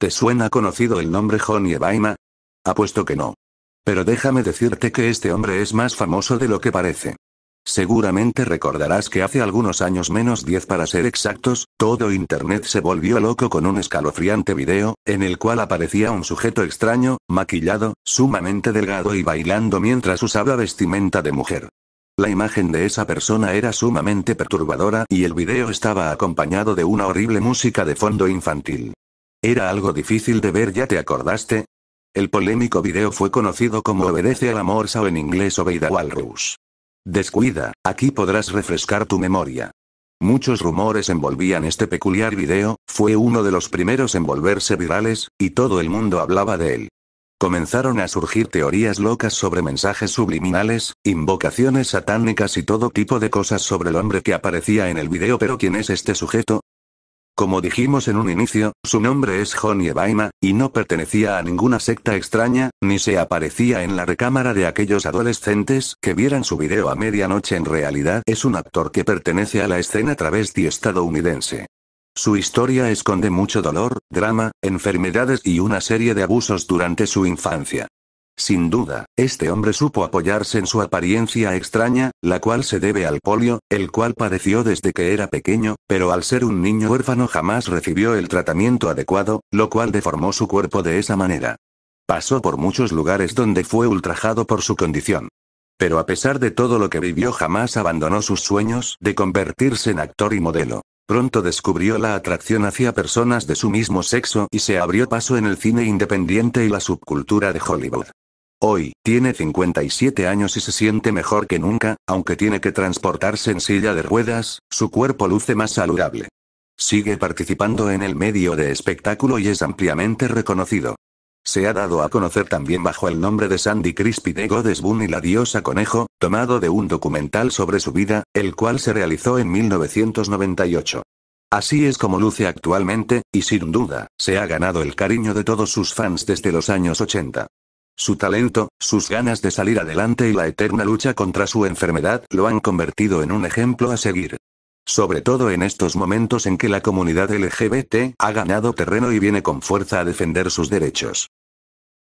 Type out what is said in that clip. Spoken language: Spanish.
¿Te suena conocido el nombre Johnny Baima? Apuesto que no. Pero déjame decirte que este hombre es más famoso de lo que parece. Seguramente recordarás que hace algunos años menos 10 para ser exactos, todo Internet se volvió loco con un escalofriante video, en el cual aparecía un sujeto extraño, maquillado, sumamente delgado y bailando mientras usaba vestimenta de mujer. La imagen de esa persona era sumamente perturbadora y el video estaba acompañado de una horrible música de fondo infantil. Era algo difícil de ver, ya te acordaste. El polémico video fue conocido como Obedece al amor o en inglés Obeida Walrus. Descuida, aquí podrás refrescar tu memoria. Muchos rumores envolvían este peculiar video, fue uno de los primeros en volverse virales, y todo el mundo hablaba de él. Comenzaron a surgir teorías locas sobre mensajes subliminales, invocaciones satánicas y todo tipo de cosas sobre el hombre que aparecía en el video. Pero ¿quién es este sujeto? Como dijimos en un inicio, su nombre es Johnny Baima, y no pertenecía a ninguna secta extraña, ni se aparecía en la recámara de aquellos adolescentes que vieran su video a medianoche. En realidad es un actor que pertenece a la escena travesti estadounidense. Su historia esconde mucho dolor, drama, enfermedades y una serie de abusos durante su infancia. Sin duda, este hombre supo apoyarse en su apariencia extraña, la cual se debe al polio, el cual padeció desde que era pequeño, pero al ser un niño huérfano jamás recibió el tratamiento adecuado, lo cual deformó su cuerpo de esa manera. Pasó por muchos lugares donde fue ultrajado por su condición. Pero a pesar de todo lo que vivió jamás abandonó sus sueños de convertirse en actor y modelo. Pronto descubrió la atracción hacia personas de su mismo sexo y se abrió paso en el cine independiente y la subcultura de Hollywood. Hoy, tiene 57 años y se siente mejor que nunca, aunque tiene que transportarse en silla de ruedas, su cuerpo luce más saludable. Sigue participando en el medio de espectáculo y es ampliamente reconocido. Se ha dado a conocer también bajo el nombre de Sandy Crispy de Godesbun y la diosa conejo, tomado de un documental sobre su vida, el cual se realizó en 1998. Así es como luce actualmente, y sin duda, se ha ganado el cariño de todos sus fans desde los años 80. Su talento, sus ganas de salir adelante y la eterna lucha contra su enfermedad lo han convertido en un ejemplo a seguir. Sobre todo en estos momentos en que la comunidad LGBT ha ganado terreno y viene con fuerza a defender sus derechos.